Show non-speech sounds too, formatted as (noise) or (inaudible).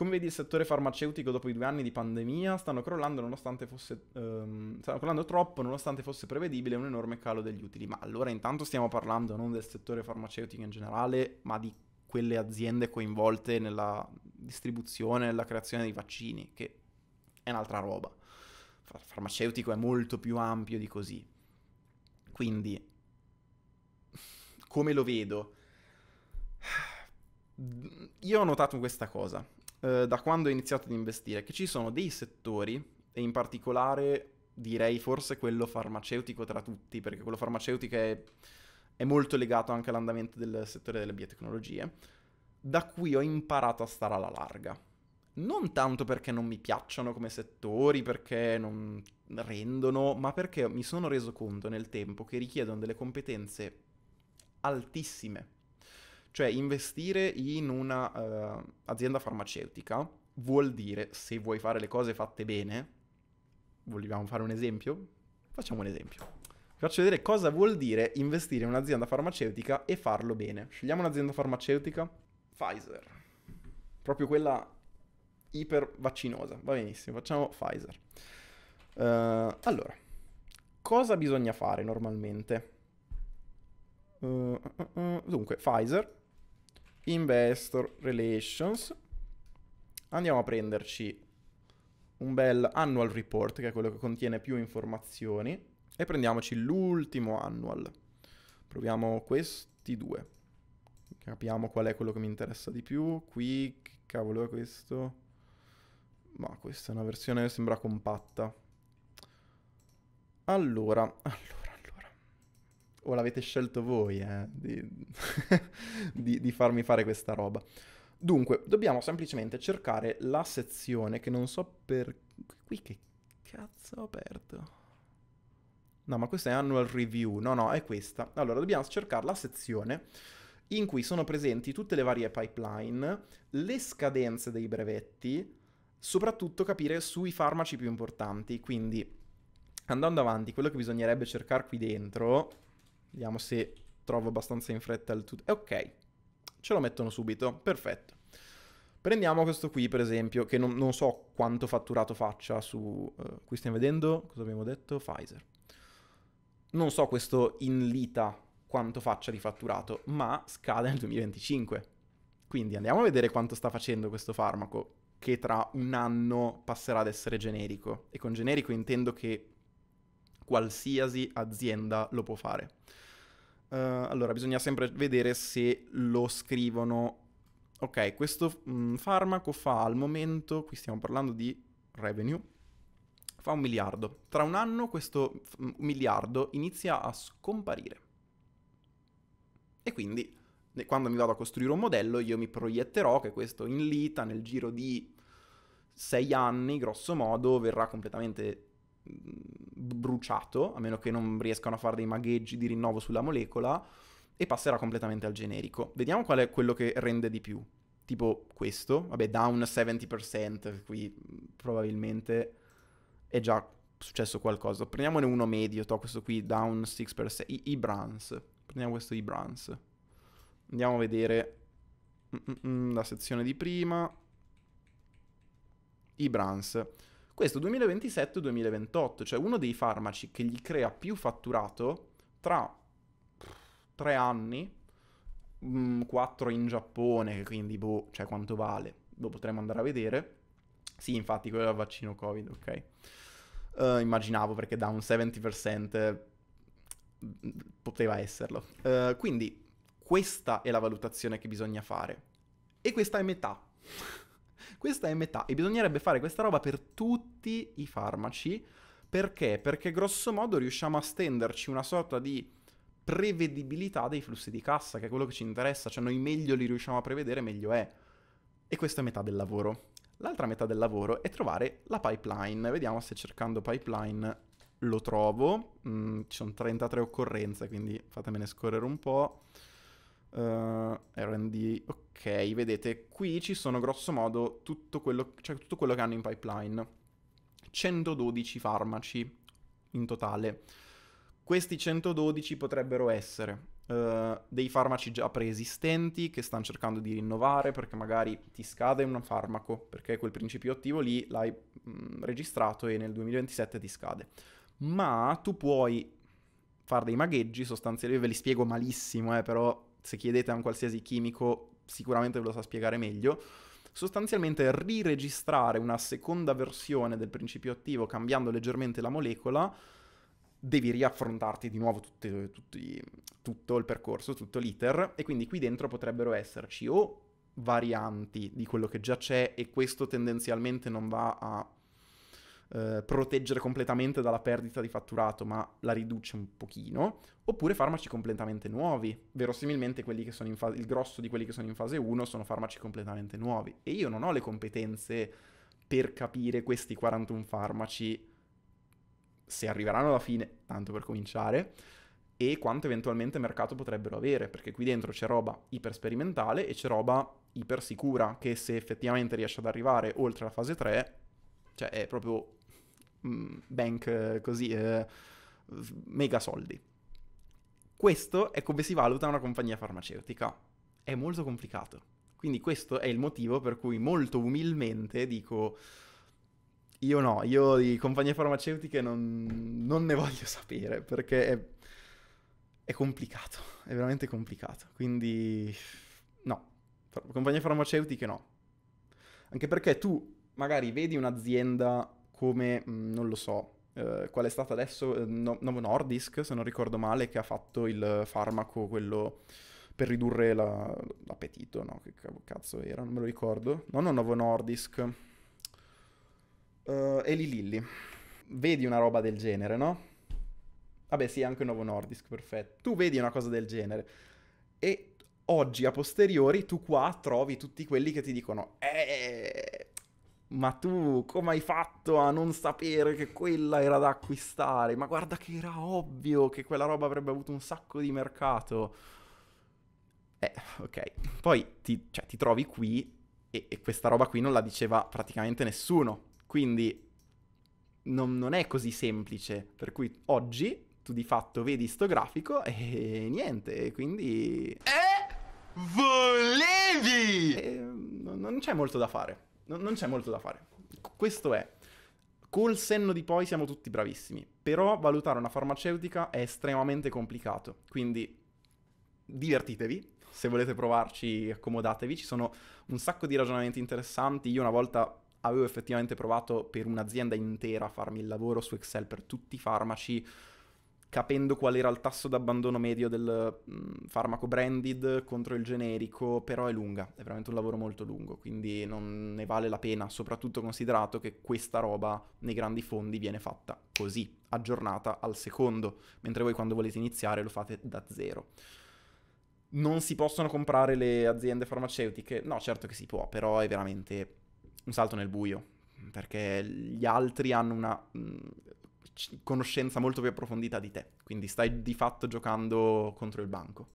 Come vedi il settore farmaceutico dopo i due anni di pandemia stanno crollando, nonostante fosse, ehm, stanno crollando troppo nonostante fosse prevedibile un enorme calo degli utili. Ma allora intanto stiamo parlando non del settore farmaceutico in generale, ma di quelle aziende coinvolte nella distribuzione e nella creazione dei vaccini, che è un'altra roba. Il farmaceutico è molto più ampio di così. Quindi, come lo vedo? Io ho notato questa cosa eh, da quando ho iniziato ad investire, che ci sono dei settori, e in particolare direi forse quello farmaceutico tra tutti, perché quello farmaceutico è, è molto legato anche all'andamento del settore delle biotecnologie, da cui ho imparato a stare alla larga. Non tanto perché non mi piacciono come settori, perché non rendono, ma perché mi sono reso conto nel tempo che richiedono delle competenze altissime cioè investire in una uh, farmaceutica vuol dire, se vuoi fare le cose fatte bene, vogliamo fare un esempio? Facciamo un esempio. Vi faccio vedere cosa vuol dire investire in un'azienda farmaceutica e farlo bene. Scegliamo un'azienda farmaceutica, Pfizer, proprio quella ipervaccinosa, va benissimo, facciamo Pfizer. Uh, allora, cosa bisogna fare normalmente? Uh, uh, dunque, Pfizer investor relations, andiamo a prenderci un bel annual report, che è quello che contiene più informazioni, e prendiamoci l'ultimo annual. Proviamo questi due. Capiamo qual è quello che mi interessa di più. Qui, che cavolo è questo? Ma questa è una versione che sembra compatta. Allora, (laughs) allora o l'avete scelto voi eh, di, (laughs) di, di farmi fare questa roba. Dunque, dobbiamo semplicemente cercare la sezione che non so per... Qui che cazzo ho aperto? No, ma questa è Annual Review. No, no, è questa. Allora, dobbiamo cercare la sezione in cui sono presenti tutte le varie pipeline, le scadenze dei brevetti, soprattutto capire sui farmaci più importanti. Quindi, andando avanti, quello che bisognerebbe cercare qui dentro Vediamo se trovo abbastanza in fretta il tutorial. Eh, ok, ce lo mettono subito, perfetto. Prendiamo questo qui, per esempio, che non, non so quanto fatturato faccia su... Uh, qui stiamo vedendo, cosa abbiamo detto? Pfizer. Non so questo in lita quanto faccia di fatturato, ma scade nel 2025. Quindi andiamo a vedere quanto sta facendo questo farmaco, che tra un anno passerà ad essere generico. E con generico intendo che qualsiasi azienda lo può fare. Uh, allora, bisogna sempre vedere se lo scrivono. Ok, questo mh, mm, farmaco fa al momento, qui stiamo parlando di revenue, fa un miliardo. Tra un anno questo f- mm, miliardo inizia a scomparire. E quindi quando mi vado a costruire un modello io mi proietterò che questo in lita nel giro di sei anni, grosso modo, verrà completamente mm, bruciato, a meno che non riescano a fare dei magheggi di rinnovo sulla molecola, e passerà completamente al generico. Vediamo qual è quello che rende di più. Tipo questo, vabbè, down 70%, qui probabilmente è già successo qualcosa. Prendiamone uno medio, to, questo qui, down 6%, i, i brands. Prendiamo questo i brands. Andiamo a vedere mm, mm, mm, la sezione di prima. I brands. Questo 2027-2028, cioè uno dei farmaci che gli crea più fatturato tra tre anni, mh, mm, quattro in Giappone, quindi boh, cioè quanto vale, lo potremmo andare a vedere. Sì, infatti quello era il vaccino Covid, ok. Uh, immaginavo perché da un 70% mm, poteva esserlo. Uh, quindi questa è la valutazione che bisogna fare. E questa è metà. Questa è metà e bisognerebbe fare questa roba per tutti i farmaci. Perché? Perché grosso modo riusciamo a stenderci una sorta di prevedibilità dei flussi di cassa, che è quello che ci interessa, cioè noi meglio li riusciamo a prevedere, meglio è. E questa è metà del lavoro. L'altra metà del lavoro è trovare la pipeline. Vediamo se cercando pipeline lo trovo. Mm, ci sono 33 occorrenze, quindi fatemene scorrere un po'. Uh, eh, R&D, ok, vedete, qui ci sono grosso modo tutto quello, cioè tutto quello che hanno in pipeline. 112 farmaci in totale. Questi 112 potrebbero essere Uh, dei farmaci già preesistenti che stanno cercando di rinnovare perché magari ti scade un farmaco, perché quel principio attivo lì l'hai mh, mm, registrato e nel 2027 ti scade. Ma tu puoi fare dei magheggi sostanzialmente, ve li spiego malissimo, eh, però se chiedete a un qualsiasi chimico sicuramente ve lo sa spiegare meglio, sostanzialmente riregistrare una seconda versione del principio attivo cambiando leggermente la molecola, devi riaffrontarti di nuovo tutte, tutti, tutto il percorso, tutto l'iter, e quindi qui dentro potrebbero esserci o varianti di quello che già c'è e questo tendenzialmente non va a eh, proteggere completamente dalla perdita di fatturato, ma la riduce un pochino, oppure farmaci completamente nuovi. Verosimilmente fase, il grosso di quelli che sono in fase 1 sono farmaci completamente nuovi e io non ho le competenze per capire questi 41 farmaci se arriveranno alla fine, tanto per cominciare, e quanto eventualmente mercato potrebbero avere, perché qui dentro c'è roba iper sperimentale e c'è roba iper sicura che se effettivamente riesce ad arrivare oltre la fase 3, cioè è proprio Mm, bank eh, così, eh, mega soldi. Questo è come si valuta una compagnia farmaceutica. È molto complicato. Quindi questo è il motivo per cui molto umilmente dico... Io no, io di compagnie farmaceutiche non, non ne voglio sapere perché è, è, complicato, è veramente complicato. Quindi no, compagnie farmaceutiche no. Anche perché tu magari vedi un'azienda come, mm, non lo so, eh, qual è stata adesso, eh, no, no, Nordisk, se non ricordo male, che ha fatto il farmaco, quello per ridurre la, l'appetito, no? Che cazzo era, non me lo ricordo. No, no, Novo Nordisk. Uh, Eli Lilly. Vedi una roba del genere, no? Vabbè sì, anche Novo Nordisk, perfetto. Tu vedi una cosa del genere. E oggi, a posteriori, tu qua trovi tutti quelli che ti dicono eh, ma tu come hai fatto a non sapere che quella era da acquistare? Ma guarda che era ovvio che quella roba avrebbe avuto un sacco di mercato. Eh, ok. Poi ti, cioè, ti trovi qui e, e, questa roba qui non la diceva praticamente nessuno. Quindi non, non è così semplice. Per cui oggi tu di fatto vedi sto grafico e (laughs) niente, quindi... Eh? Volevi! E, eh, non c'è molto da fare non, non c'è molto da fare. Questo è. Col senno di poi siamo tutti bravissimi, però valutare una farmaceutica è estremamente complicato, quindi divertitevi, se volete provarci accomodatevi, ci sono un sacco di ragionamenti interessanti, io una volta avevo effettivamente provato per un'azienda intera a farmi il lavoro su Excel per tutti i farmaci, capendo qual era il tasso d'abbandono medio del mh, mm, farmaco branded contro il generico, però è lunga, è veramente un lavoro molto lungo, quindi non ne vale la pena, soprattutto considerato che questa roba nei grandi fondi viene fatta così, aggiornata al secondo, mentre voi quando volete iniziare lo fate da zero. Non si possono comprare le aziende farmaceutiche? No, certo che si può, però è veramente un salto nel buio, perché gli altri hanno una mh, mm, conoscenza molto più approfondita di te, quindi stai di fatto giocando contro il banco.